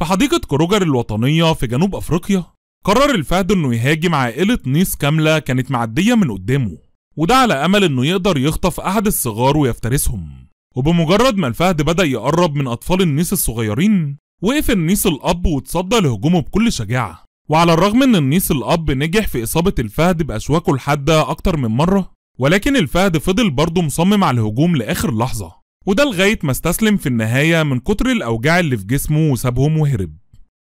في حديقة كروجر الوطنية في جنوب أفريقيا قرر الفهد إنه يهاجم عائلة نيس كاملة كانت معدية من قدامه وده على أمل إنه يقدر يخطف أحد الصغار ويفترسهم وبمجرد ما الفهد بدأ يقرب من أطفال النيس الصغيرين وقف النيس الأب وتصدى لهجومه بكل شجاعة وعلى الرغم إن النيس الأب نجح في إصابة الفهد بأشواكه الحادة أكتر من مرة ولكن الفهد فضل برضه مصمم على الهجوم لآخر لحظة وده لغاية ما استسلم في النهاية من كتر الأوجاع اللي في جسمه وسابهم وهرب